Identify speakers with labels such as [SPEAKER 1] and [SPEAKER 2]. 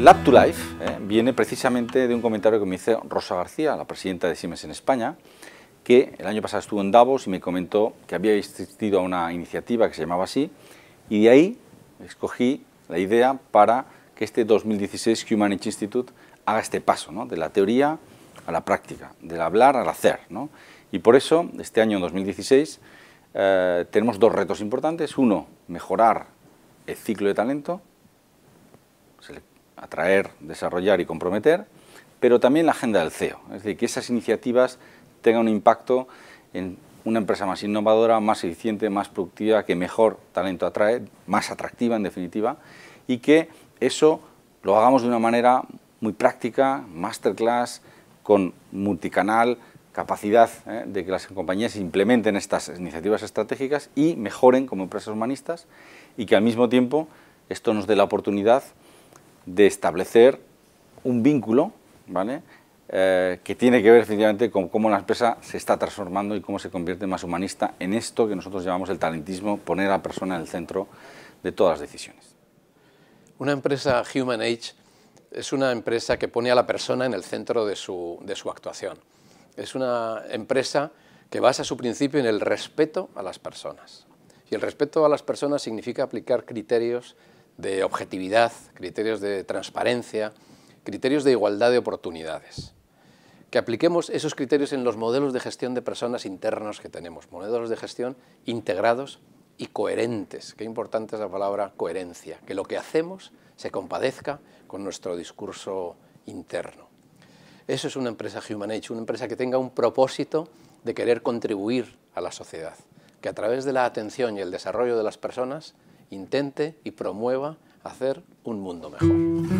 [SPEAKER 1] Lab to Life eh, viene precisamente de un comentario que me hizo Rosa García, la presidenta de Siemens en España, que el año pasado estuvo en Davos y me comentó que había asistido a una iniciativa que se llamaba así, y de ahí escogí la idea para que este 2016 Humanity Institute haga este paso, de la teoría a la práctica, del hablar al hacer. Y por eso, este año 2016, eh, tenemos dos retos importantes. Uno, mejorar el ciclo de talento atraer, desarrollar y comprometer, pero también la agenda del CEO. Es decir, que esas iniciativas tengan un impacto en una empresa más innovadora, más eficiente, más productiva, que mejor talento atrae, más atractiva en definitiva, y que eso lo hagamos de una manera muy práctica, masterclass, con multicanal, capacidad ¿eh? de que las compañías implementen estas iniciativas estratégicas y mejoren como empresas humanistas y que al mismo tiempo esto nos dé la oportunidad de establecer un vínculo eh, que tiene que ver efectivamente con cómo la empresa se está transformando y cómo se convierte más humanista en esto que nosotros llamamos el talentismo, poner a la persona en el centro de todas las decisiones.
[SPEAKER 2] Una empresa Human Age es una empresa que pone a la persona en el centro de su, de su actuación. Es una empresa que basa su principio en el respeto a las personas. Y el respeto a las personas significa aplicar criterios de objetividad, criterios de transparencia, criterios de igualdad de oportunidades. Que apliquemos esos criterios en los modelos de gestión de personas internos que tenemos, modelos de gestión integrados y coherentes. Qué importante es la palabra coherencia, que lo que hacemos se compadezca con nuestro discurso interno. Eso es una empresa Human una empresa que tenga un propósito de querer contribuir a la sociedad, que a través de la atención y el desarrollo de las personas intente y promueva hacer un mundo mejor.